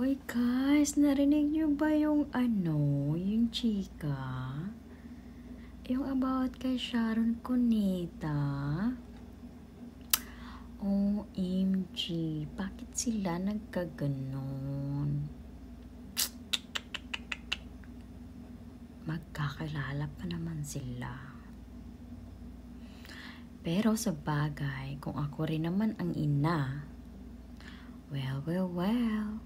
Hoy guys, narinig nyo ba yung ano, yung chika? Yung about kay Sharon Cuneta? OMG, bakit sila nagkaganon? Magkakilala pa naman sila. Pero sa bagay, kung ako rin naman ang ina, well, well, well,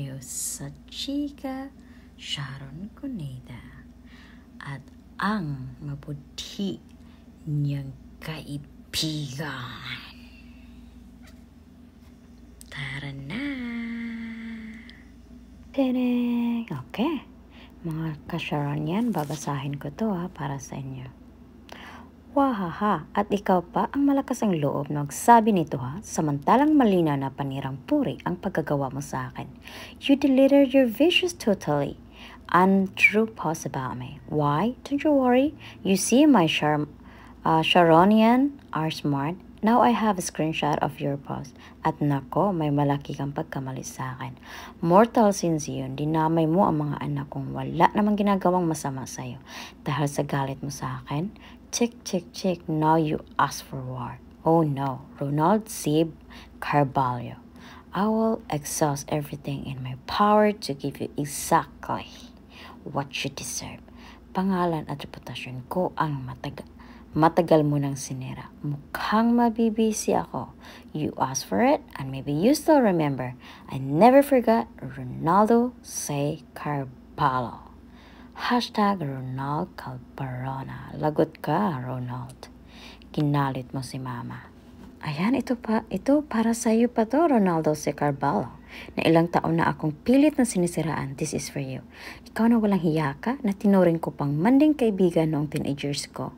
Diyos sa chika Sharon Cuneda at ang mabuti niyang kaibigan. Tara na! Tiring! Okay. Mga ka-Sharon yan, babasahin ko to ha para sa inyo. Wahaha, at ikaw pa ang malakas ang loob na magsabi nito ha, samantalang malina na panirang puri ang paggagawa mo sa akin. You deleted your wishes totally. Untrue post about me. Why? Don't you worry. You see my charm, uh, Sharonian are smart. Now I have a screenshot of your post. At nako, may malaki kang pagkamali sa akin. Mortal sins yun, dinamay mo ang mga anak kong wala namang ginagawang masama sa'yo. Dahil sa galit mo sa akin, Tick, tick, tick, now you ask for war. Oh no, Ronald Zib Carvalho. I will exhaust everything in my power to give you exactly what you deserve. Pangalan at reputasyon ko ang mataga. Matagal mo nang sinira. Mukhang mabibisi ako. You asked for it and maybe you still remember. I never forgot Ronaldo C. Carvalho. Hashtag Ronald Calparona. Lagot ka, Ronald. Kinalit mo si Mama. Ayan, ito, pa, ito para sa iyo pa to, Ronaldo C. Carvalho, na ilang taon na akong pilit na sinisiraan. This is for you. Ikaw na walang hiya ka, na tinuring ko pang manding kaibigan noong teenagers ko.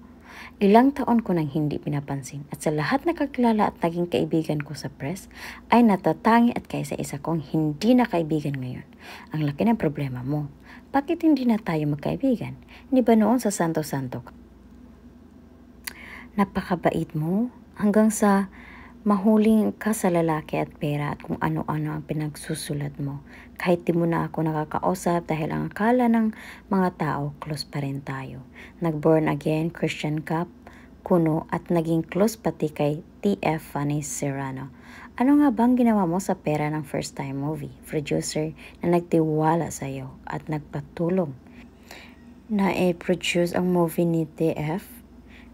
Ilang taon ko nang hindi pinapansin at sa lahat na kakilala at naging kaibigan ko sa press ay natatangi at kaisa-isa kong hindi na kaibigan ngayon. Ang laki ng problema mo. Bakit hindi na tayo magkaibigan? Ni ba noon sa Santo Santo? Napakabait mo hanggang sa Mahuling ka sa lalaki at pera at kung ano-ano ang pinagsusulat mo. Kahit di mo na ako nakakausap dahil ang akala ng mga tao, close pa rin tayo. Nag-born again, Christian Cup, Kuno at naging close pati kay TF Fanny Serrano. Ano nga bang ginawa mo sa pera ng first time movie, producer na nagtiwala sa'yo at nagpatulong na i-produce ang movie ni TF?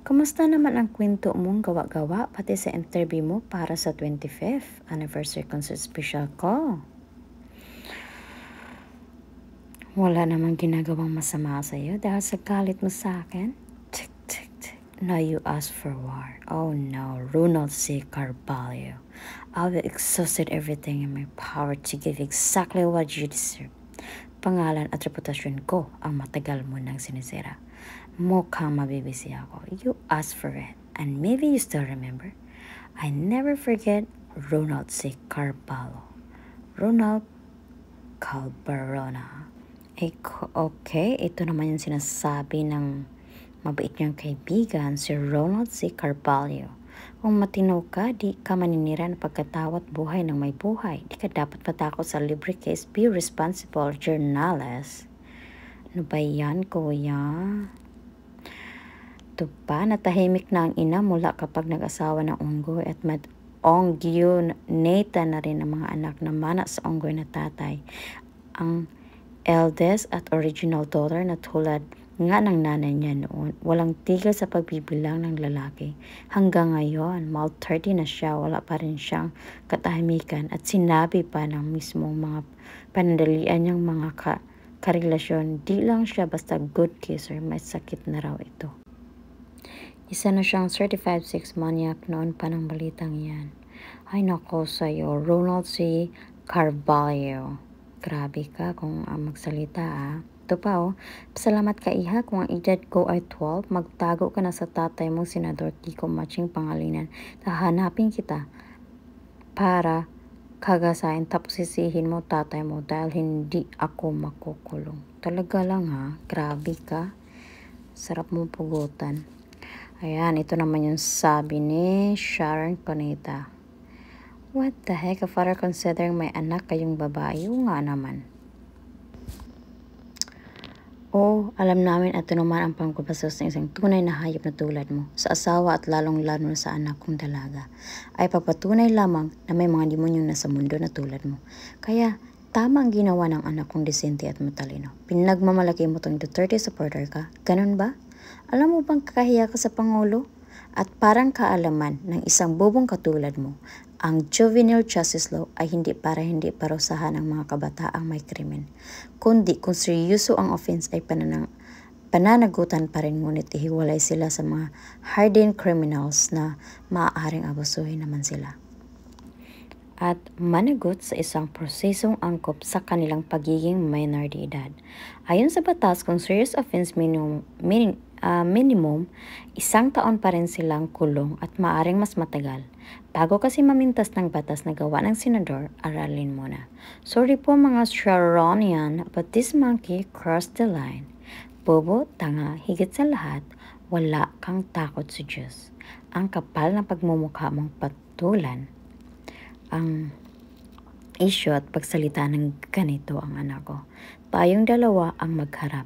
Kumusta naman ang kwento mong gawa-gawa pati sa interview mo para sa 25th anniversary concert special ko? Wala namang ginagawang masama sa iyo dahil sa galit mo sa akin. Tick, tick, tick. Now you ask for war. Oh no, Ronald C. Carvalho. I will exhausted everything in my power to give exactly what you deserve. Pangalan at reputasyon ko ang matagal mo nang sinisira. Mukha mabibisi ako. You ask for it. And maybe you still remember. I never forget Ronald C. Carvalho. Ronald Calbarona. Eh, okay, ito naman yung sinasabi ng mabait niyang kaibigan, si Ronald C. Carvalho. Kung matinaw ka, di ka maninira ng pagkatawat buhay ng may buhay. Di ka dapat matakot sa libre case, be responsible journalist. Ano ba yan, kuya? Ito pa, natahimik na ang ina mula kapag nag-asawa ng unggoy at mad Ongyu Nathan na rin ang mga anak na mana sa onggoy na tatay. Ang eldest at original daughter na tulad nga ng nanay niya noon, walang tigil sa pagbibilang ng lalaki. Hanggang ngayon, mal 30 na siya, wala pa rin siyang katahimikan at sinabi pa ng mismong mga panandalian niyang mga ka karelasyon, di lang siya basta good kisser, may sakit na raw ito. Isa na siyang certified sex maniac noon pa ng balitang yan. Ay nako sa'yo, Ronald C. Carvalho. Grabe ka kung uh, magsalita ah. Ito pa oh. Salamat ka iha kung ang edad ko ay 12, magtago ka na sa tatay mong senador Kiko Matching pangalinan. Tahanapin kita para kagasain tapos sisihin mo tatay mo dahil hindi ako makukulong. Talaga lang ha, grabe ka. Sarap mo pugutan. Ayan, ito naman yung sabi ni Sharon Coneta. What the heck, a father considering may anak kayong babae? Oo nga naman. Oh, alam namin at ito naman ang pangkubasos ng isang tunay na hayop na tulad mo sa asawa at lalong-lalo na sa anak kong dalaga ay papatunay lamang na may mga demonyong nasa mundo na tulad mo. Kaya, tama ang ginawa ng anak kong disente at matalino. Pinagmamalaki mo tong Duterte supporter ka, ganun ba? Alam mo bang kakahiya ka sa Pangulo? At parang kaalaman ng isang bobong katulad mo, ang juvenile justice law ay hindi para hindi parusahan ang mga kabataang may krimen, kundi kung seryoso ang offense ay pananang pananagutan pa rin ngunit ihiwalay sila sa mga hardened criminals na maaaring abusuhin naman sila. At managot sa isang prosesong angkop sa kanilang pagiging minority edad. Ayon sa batas, kung serious offense minimum, min, uh, minimum, isang taon pa rin silang kulong at maaring mas matagal. Bago kasi mamintas ng batas na gawa ng senador, aralin muna. Sorry po mga Sharonian, but this monkey crossed the line. Bobo, tanga, higit sa lahat, wala kang takot sa Diyos. Ang kapal na pagmumukha mong patulan. Ang issue at pagsalita ng ganito ang anak ko. Tayong dalawa ang magharap.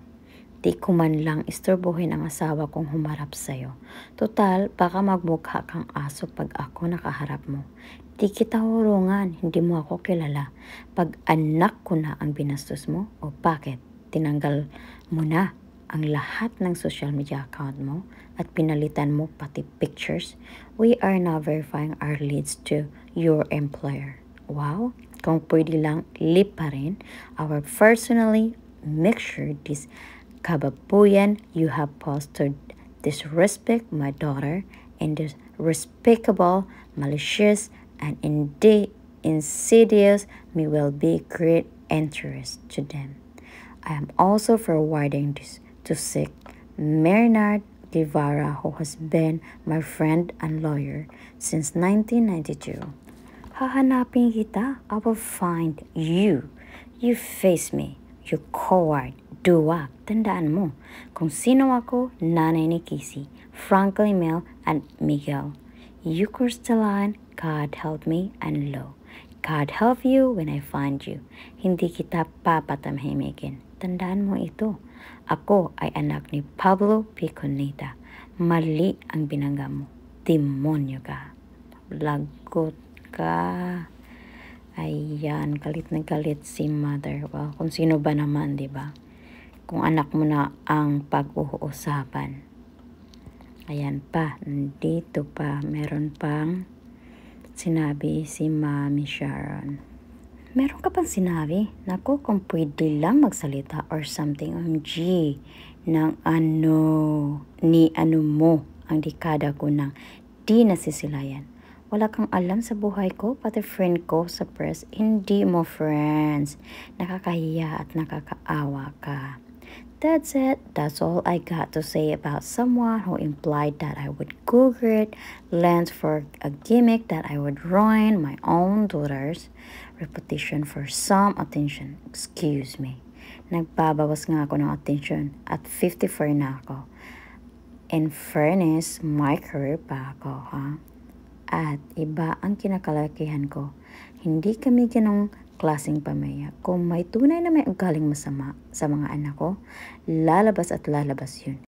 Di ko lang istorbohin ang asawa kong humarap sa'yo. Total, baka magmukha kang aso pag ako nakaharap mo. Di kita hurungan, hindi mo ako kilala. Pag anak ko na ang binastos mo, o bakit? Tinanggal mo na ang lahat ng social media account mo at pinalitan mo pati pictures, we are now verifying our leads to your employer. Wow! Kung pwede lang, live pa rin our personally, make sure this Kababuyan, you have fostered disrespect, my daughter, and this respectable, malicious, and indeed insidious may well be great interest to them. I am also forwarding this to seek Marinard Guevara, who has been my friend and lawyer since 1992. Hahanapin kita, I will find you. You face me, you coward. Duwag, tandaan mo kung sino ako, nanay ni Casey, Franklin Mel and Miguel. You Crystalline, God help me and lo. God help you when I find you. Hindi kita papatamhimikin. Tandaan mo ito. Ako ay anak ni Pablo Piconeta. Mali ang binangga mo. Demonyo ka. Lagot ka. Ayan, galit na galit si mother. Well, kung sino ba naman, di ba? kung anak mo na ang pag-uusapan. Ayan pa, dito pa, meron pang sinabi si Mami Sharon. Meron ka pang sinabi? Naku, kung pwede lang magsalita or something, OMG, ng ano, ni ano mo, ang dekada ko nang di nasisilayan. Wala kang alam sa buhay ko, pati friend ko sa press, hindi mo friends. Nakakahiya at nakakaawa ka. That's it. That's all I got to say about someone who implied that I would Google it, lens for a gimmick that I would ruin my own daughter's reputation for some attention. Excuse me. Nagbabawas nga ako ng attention at 54 na ako. In fairness, my career pa ako, ha? At iba ang kinakalakihan ko. Hindi kami ganong klasing pamilya. Kung may tunay na may ugaling masama sa mga anak ko, lalabas at lalabas yun.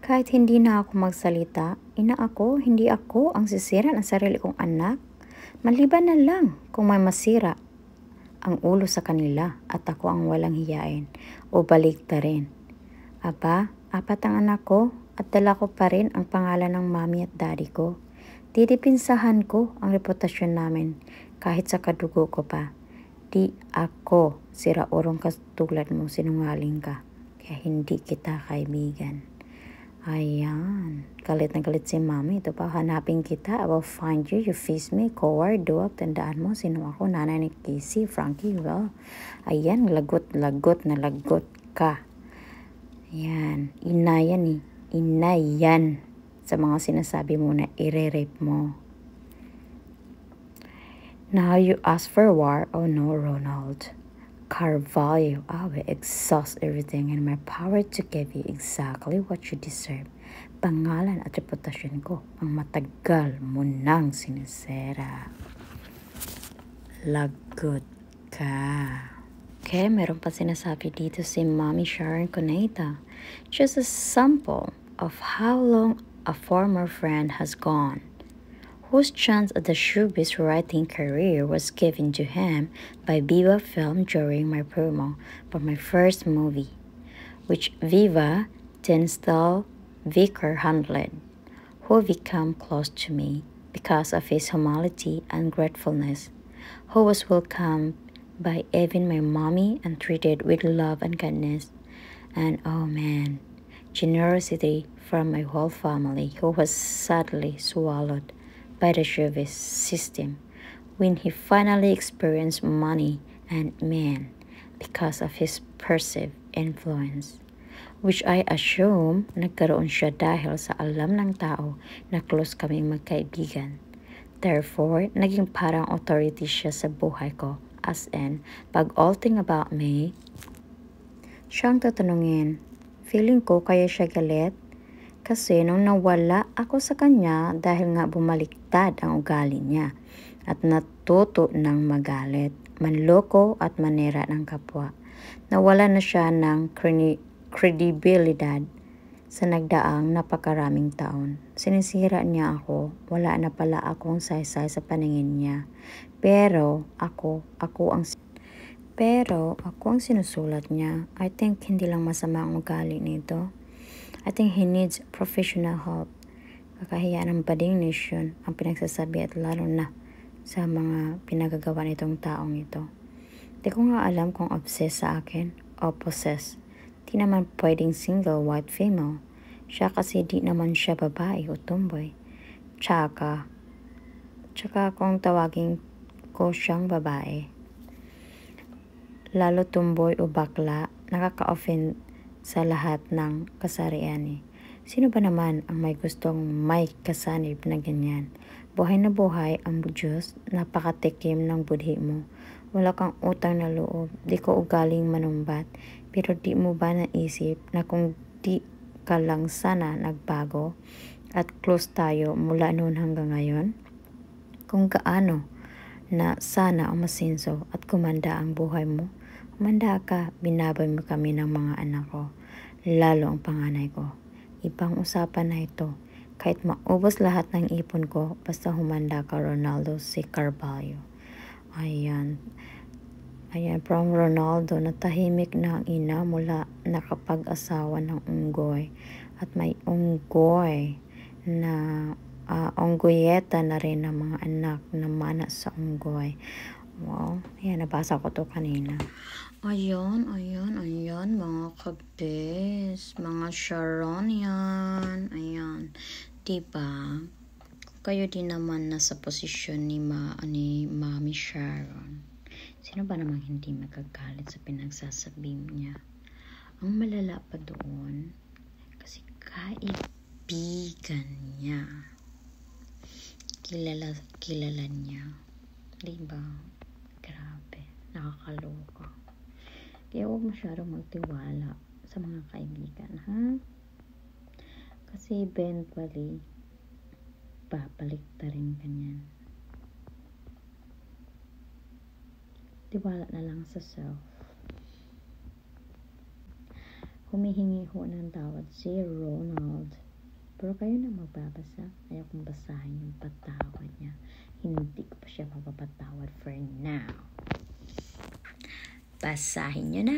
Kahit hindi na ako magsalita, ina ako, hindi ako ang sisira ng sarili kong anak. Maliban na lang kung may masira ang ulo sa kanila at ako ang walang hiyain o baligta rin. Aba, apat ang anak ko at dala ko pa rin ang pangalan ng mami at daddy ko. Didipinsahan ko ang reputasyon namin kahit sa kadugo ko pa. Hindi ako sira siraurong katulad mo, sinungaling ka. Kaya hindi kita kaibigan. Ayan. Galit na galit si mami. Ito pa, hanapin kita. I will find you. You face me. Coward. Duwag. Tandaan mo. Sino ako? Nanay ni Casey. Frankie. Well. Ayan. Lagot. Lagot na lagot ka. Ayan. Inayan eh. Inayan. Sa mga sinasabi mo na ire-rape mo. Now you ask for war, oh no, Ronald. Carvalho, I will exhaust everything in my power to give you exactly what you deserve. Pangalan at reputasyon ko ang matagal mo nang sinisera. Lagot ka. Okay, meron pa sinasabi dito si Mommy Sharon Coneta. Just a sample of how long a former friend has gone. whose chance at the showbiz writing career was given to him by Viva Film during my promo for my first movie, which Viva then stole Vicar handled, who became close to me because of his humility and gratefulness, who was welcomed by even my mommy and treated with love and kindness, and oh man, generosity from my whole family who was sadly swallowed by the service system when he finally experienced money and men because of his perceived influence which I assume nagkaroon siya dahil sa alam ng tao na close kaming magkaibigan. Therefore, naging parang authority siya sa buhay ko as in, pag all thing about me, siyang tatanungin, feeling ko kaya siya galit kasi nung nawala ako sa kanya dahil nga bumaliktad ang ugali niya at natuto ng magalit, manloko at manira ng kapwa. Nawala na siya ng credibility sa nagdaang napakaraming taon. Sinisira niya ako, wala na pala akong saysay sa paningin niya. Pero ako, ako ang pero ako ang sinusulat niya. I think hindi lang masama ang ugali nito. I think he needs professional help. Kakahiyaan pa ding nation ang pinagsasabi at lalo na sa mga pinagagawa nitong taong ito. Di ko nga alam kung obsessed sa akin o possessed. Di naman pwedeng single white female. Siya kasi di naman siya babae o tumboy. Tsaka, tsaka kung tawagin ko siyang babae. Lalo tumboy o bakla, nakaka-offend sa lahat ng kasarian. Eh. Sino ba naman ang may gustong may kasanib na ganyan? Buhay na buhay ang Diyos, napakatikim ng budhi mo. Wala kang utang na loob, di ko ugaling manumbat, pero di mo ba naisip na kung di ka lang sana nagbago at close tayo mula noon hanggang ngayon? Kung gaano na sana umasinso at kumanda ang buhay mo? Umanda ka, binabay mo kami ng mga anak ko, lalo ang panganay ko. Ibang usapan na ito, kahit maubos lahat ng ipon ko, basta humanda ka Ronaldo si Carvalho. Ayan. Ayan, from Ronaldo, natahimik na ang ina mula nakapag-asawa ng unggoy. At may unggoy na uh, unggoyeta na rin ng mga anak na mana sa unggoy. Wow. Ayan, nabasa ko to kanina. Ayun, ayun, ayun, mga kabis. Mga Sharon yan. Ayan. Diba? Kayo din naman nasa posisyon ni, ma, ni Mami Sharon. Sino ba namang hindi magagalit sa pinagsasabi niya? Ang malala pa doon, kasi kaibigan niya. Kilala, kilala niya. Diba? nakakaloka. Kaya huwag masyadong magtiwala sa mga kaibigan, ha? Kasi eventually, babalik ta rin ganyan. Tiwala na lang sa self. Humihingi ho ng tawad si Ronald. Pero kayo na magbabasa. Ayaw kong basahin yung patawad niya. Hindi ko pa siya mapapatawad for now. Basahin nyo na!